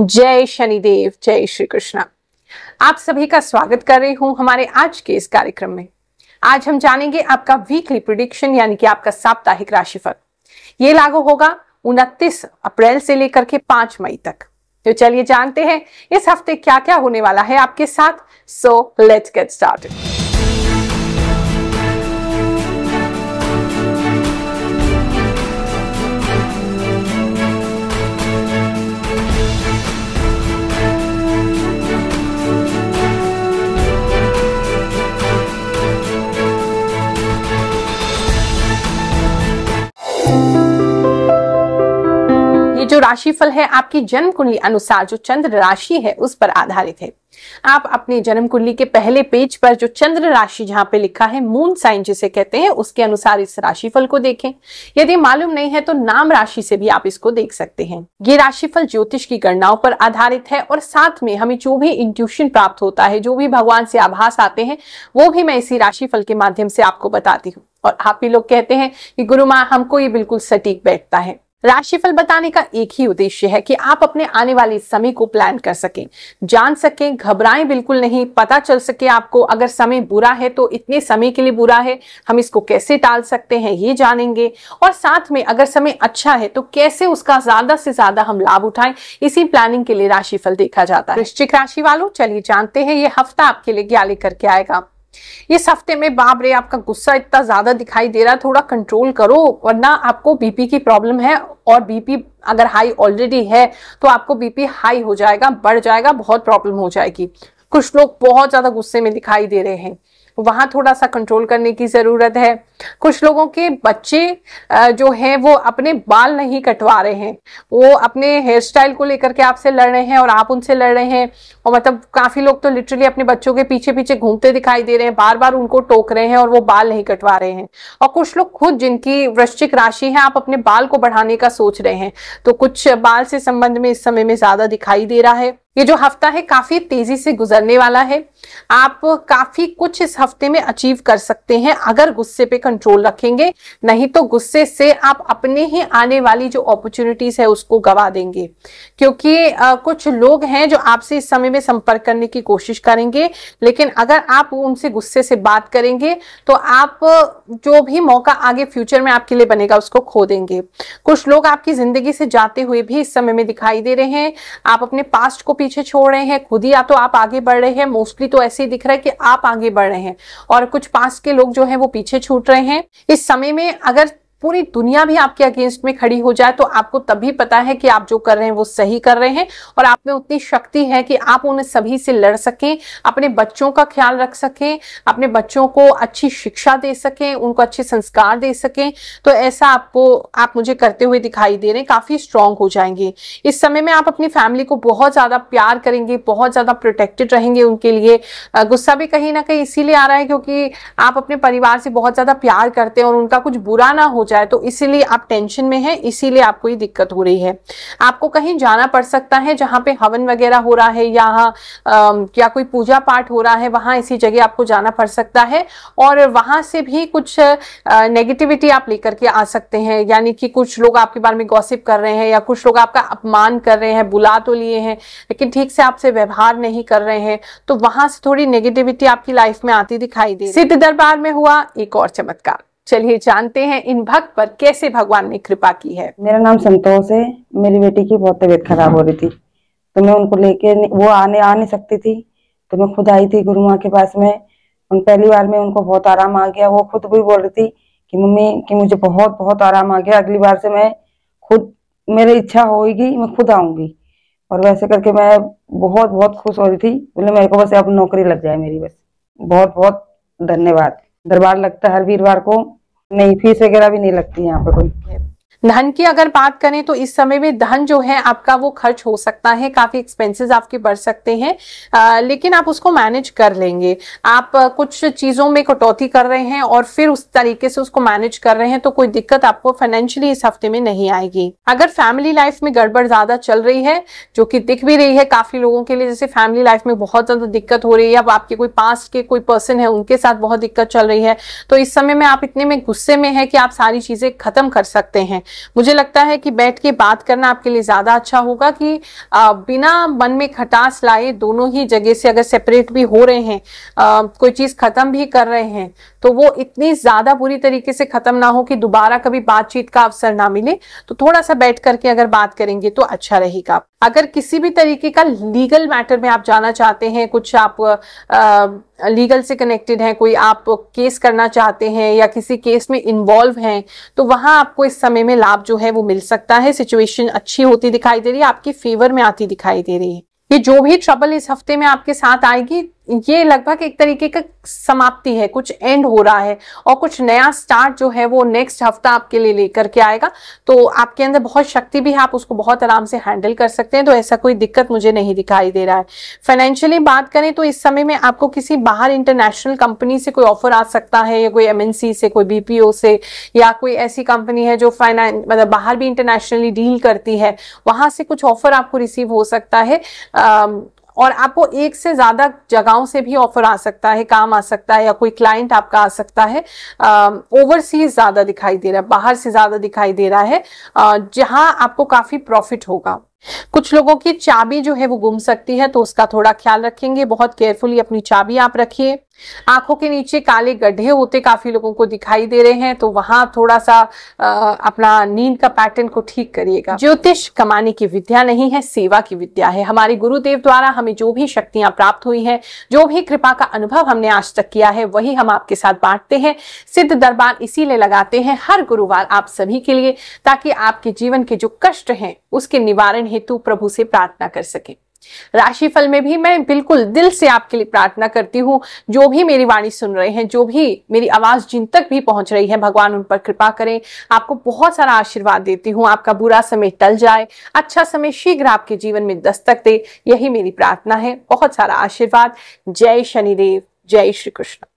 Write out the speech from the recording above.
जय शनिदेव जय श्री कृष्णा आप सभी का स्वागत कर रही हूं हमारे आज के इस कार्यक्रम में आज हम जानेंगे आपका वीकली प्रिडिक्शन यानी कि आपका साप्ताहिक राशिफल ये लागू होगा 29 अप्रैल से लेकर के 5 मई तक तो चलिए जानते हैं इस हफ्ते क्या क्या होने वाला है आपके साथ सो लेट्स गेट स्टार्टेड जो राशिफल है आपकी जन्म कुंडली अनुसार जो चंद्र राशि है उस पर आधारित है आप अपने जन्म कुंडली के पहले पेज पर जो चंद्र राशि जहां पे लिखा है मून साइन जिसे कहते हैं उसके अनुसार इस राशिफल को देखें यदि मालूम नहीं है तो नाम राशि से भी आप इसको देख सकते हैं ये राशिफल ज्योतिष की गणनाओं पर आधारित है और साथ में हमें जो भी इंट्यूशन प्राप्त होता है जो भी भगवान से आभास आते हैं वो भी मैं इसी राशिफल के माध्यम से आपको बताती हूँ और आप ही लोग कहते हैं कि गुरु माँ हमको ये बिल्कुल सटीक बैठता है राशिफल बताने का एक ही उद्देश्य है कि आप अपने आने वाले समय को प्लान कर सकें जान सकें घबराएं बिल्कुल नहीं पता चल सके आपको अगर समय बुरा है तो इतने समय के लिए बुरा है हम इसको कैसे टाल सकते हैं ये जानेंगे और साथ में अगर समय अच्छा है तो कैसे उसका ज्यादा से ज्यादा हम लाभ उठाएं इसी प्लानिंग के लिए राशिफल देखा जाता है वृश्चिक राशि वालों चलिए जानते हैं ये हफ्ता आपके लिए क्या लेकर के आएगा इस हफ्ते में बाप रे आपका गुस्सा इतना ज्यादा दिखाई दे रहा है थोड़ा कंट्रोल करो वरना आपको बीपी की प्रॉब्लम है और बीपी अगर हाई ऑलरेडी है तो आपको बीपी हाई हो जाएगा बढ़ जाएगा बहुत प्रॉब्लम हो जाएगी कुछ लोग बहुत ज्यादा गुस्से में दिखाई दे रहे हैं वहां थोड़ा सा कंट्रोल करने की जरूरत है कुछ लोगों के बच्चे जो हैं वो अपने बाल नहीं कटवा रहे हैं वो अपने हेयर स्टाइल को लेकर के आपसे लड़ रहे हैं और आप उनसे लड़ रहे हैं और मतलब काफ़ी लोग तो लिटरली अपने बच्चों के पीछे पीछे घूमते दिखाई दे रहे हैं बार बार उनको टोक रहे हैं और वो बाल नहीं कटवा रहे हैं और कुछ लोग खुद जिनकी वृश्चिक राशि है आप अपने बाल को बढ़ाने का सोच रहे हैं तो कुछ बाल से संबंध में इस समय में ज़्यादा दिखाई दे रहा है ये जो हफ्ता है काफी तेजी से गुजरने वाला है आप काफी कुछ इस हफ्ते में अचीव कर सकते हैं अगर गुस्से पे कंट्रोल रखेंगे नहीं तो गुस्से से आप अपने ही आने वाली जो अपॉर्चुनिटीज है उसको गवा देंगे क्योंकि आ, कुछ लोग हैं जो आपसे इस समय में संपर्क करने की कोशिश करेंगे लेकिन अगर आप उनसे गुस्से से बात करेंगे तो आप जो भी मौका आगे फ्यूचर में आपके लिए बनेगा उसको खो देंगे कुछ लोग आपकी जिंदगी से जाते हुए भी इस समय में दिखाई दे रहे हैं आप अपने पास्ट को भी पीछे छोड़ रहे हैं खुद ही या तो आप आगे बढ़ रहे हैं मोस्टली तो ऐसे ही दिख रहा है कि आप आगे बढ़ रहे हैं और कुछ पास के लोग जो है वो पीछे छूट रहे हैं इस समय में अगर पूरी दुनिया भी आपके अगेंस्ट में खड़ी हो जाए तो आपको तभी पता है कि आप जो कर रहे हैं वो सही कर रहे हैं और आप में उतनी शक्ति है कि आप उन सभी से लड़ सकें अपने बच्चों का ख्याल रख सकें अपने बच्चों को अच्छी शिक्षा दे सकें उनको अच्छे संस्कार दे सकें तो ऐसा आपको आप मुझे करते हुए दिखाई दे रहे हैं काफी स्ट्रांग हो जाएंगे इस समय में आप अपनी फैमिली को बहुत ज्यादा प्यार करेंगे बहुत ज्यादा प्रोटेक्टेड रहेंगे उनके लिए गुस्सा भी कहीं ना कहीं इसीलिए आ रहा है क्योंकि आप अपने परिवार से बहुत ज्यादा प्यार करते हैं और उनका कुछ बुरा ना हो जाए जाए तो इसीलिए आप टेंशन में हैं इसीलिए आपको ये दिक्कत हो रही है आपको कहीं जाना पड़ सकता है जहां पे हवन वगैरह हो रहा है या या कोई पूजा पाठ हो रहा है वहां इसी जगह आपको जाना पड़ सकता है और वहां से भी कुछ नेगेटिविटी आप लेकर के आ सकते हैं यानी कि कुछ लोग आपके बारे में गौसिप कर रहे हैं या कुछ लोग आपका अपमान कर रहे हैं बुला तो लिए हैं लेकिन ठीक से आपसे व्यवहार नहीं कर रहे हैं तो वहां से थोड़ी नेगेटिविटी आपकी लाइफ में आती दिखाई दे सिद्ध दरबार में हुआ एक और चमत्कार चलिए जानते हैं इन भक्त पर कैसे भगवान ने कृपा की है मेरा नाम संतोष है मेरी बेटी की बहुत तबियत खराब हो रही थी तो मैं उनको लेके वो आने आ नहीं सकती थी तो मैं खुद आई थी गुरु माँ के पास में उन पहली बार में उनको बहुत आराम आ गया वो खुद भी बोल रही थी कि मम्मी कि मुझे बहुत बहुत आराम आ गया अगली बार से मैं खुद मेरी इच्छा होगी मैं खुद आऊंगी और वैसे करके मैं बहुत बहुत खुश हो रही थी बोले मेरे को बस अब नौकरी लग जाए मेरी बस बहुत बहुत धन्यवाद दरबार लगता है हर वीरवार को नहीं फीस वगैरह भी नहीं लगती यहाँ पर कोई धन की अगर बात करें तो इस समय में धन जो है आपका वो खर्च हो सकता है काफी एक्सपेंसेस आपके बढ़ सकते हैं आ, लेकिन आप उसको मैनेज कर लेंगे आप कुछ चीजों में कटौती कर रहे हैं और फिर उस तरीके से उसको मैनेज कर रहे हैं तो कोई दिक्कत आपको फाइनेंशियली इस हफ्ते में नहीं आएगी अगर फैमिली लाइफ में गड़बड़ ज्यादा चल रही है जो कि दिख भी रही है काफी लोगों के लिए जैसे फैमिली लाइफ में बहुत ज्यादा दिक्कत हो रही है अब आपके कोई पास के कोई पर्सन है उनके साथ बहुत दिक्कत चल रही है तो इस समय में आप इतने में गुस्से में है कि आप सारी चीजें खत्म कर सकते हैं मुझे लगता है कि बैठ के बात करना आपके लिए ज्यादा अच्छा होगा कि आ, बिना मन में खटास लाए दोनों ही जगह से अगर सेपरेट भी हो रहे हैं आ, कोई चीज खत्म भी कर रहे हैं तो वो इतनी ज्यादा बुरी तरीके से खत्म ना हो कि दोबारा कभी बातचीत का अवसर ना मिले तो थोड़ा सा बैठ करके अगर बात करेंगे तो अच्छा रहेगा अगर किसी भी तरीके का लीगल मैटर में आप जाना चाहते हैं कुछ आप आ, लीगल से कनेक्टेड हैं कोई आप केस करना चाहते हैं या किसी केस में इन्वॉल्व हैं तो वहां आपको इस समय में लाभ जो है वो मिल सकता है सिचुएशन अच्छी होती दिखाई दे रही है आपके फेवर में आती दिखाई दे रही है ये जो भी ट्रबल इस हफ्ते में आपके साथ आएगी ये लगभग एक तरीके का समाप्ति है कुछ एंड हो रहा है और कुछ नया स्टार्ट जो है वो नेक्स्ट हफ्ता आपके लिए लेकर के आएगा तो आपके अंदर बहुत शक्ति भी है आप उसको बहुत आराम से हैंडल कर सकते हैं तो ऐसा कोई दिक्कत मुझे नहीं दिखाई दे रहा है फाइनेंशियली बात करें तो इस समय में आपको किसी बाहर इंटरनेशनल कंपनी से कोई ऑफर आ सकता है या कोई एमएनसी से कोई बीपीओ से या कोई ऐसी कंपनी है जो फाइनेंस मतलब बाहर भी इंटरनेशनली डील करती है वहां से कुछ ऑफर आपको रिसीव हो सकता है आ, और आपको एक से ज्यादा जगहों से भी ऑफर आ सकता है काम आ सकता है या कोई क्लाइंट आपका आ सकता है ओवरसीज ज्यादा दिखाई दे रहा है बाहर से ज्यादा दिखाई दे रहा है जहां आपको काफी प्रॉफिट होगा कुछ लोगों की चाबी जो है वो गुम सकती है तो उसका थोड़ा ख्याल रखेंगे बहुत केयरफुली अपनी चाबी आप रखिए आंखों के नीचे काले गड्ढे होते काफी लोगों को दिखाई दे रहे हैं तो वहां थोड़ा सा आ, अपना नींद का पैटर्न को ठीक करिएगा ज्योतिष कमाने की विद्या नहीं है सेवा की विद्या है हमारे गुरुदेव द्वारा हमें जो भी शक्तियां प्राप्त हुई है जो भी कृपा का अनुभव हमने आज तक किया है वही हम आपके साथ बांटते हैं सिद्ध दरबार इसीलिए लगाते हैं हर गुरुवार आप सभी के लिए ताकि आपके जीवन के जो कष्ट हैं उसके निवारण कल्याण हेतु प्रभु से प्रार्थना कर सके राशिफल में भी मैं बिल्कुल दिल से आपके लिए प्रार्थना करती हूँ जो भी मेरी वाणी सुन रहे हैं जो भी मेरी आवाज जिन तक भी पहुंच रही है भगवान उन पर कृपा करें आपको बहुत सारा आशीर्वाद देती हूँ आपका बुरा समय टल जाए अच्छा समय शीघ्र आपके जीवन में दस्तक दे यही मेरी प्रार्थना है बहुत सारा आशीर्वाद जय शनिदेव जय श्री कृष्ण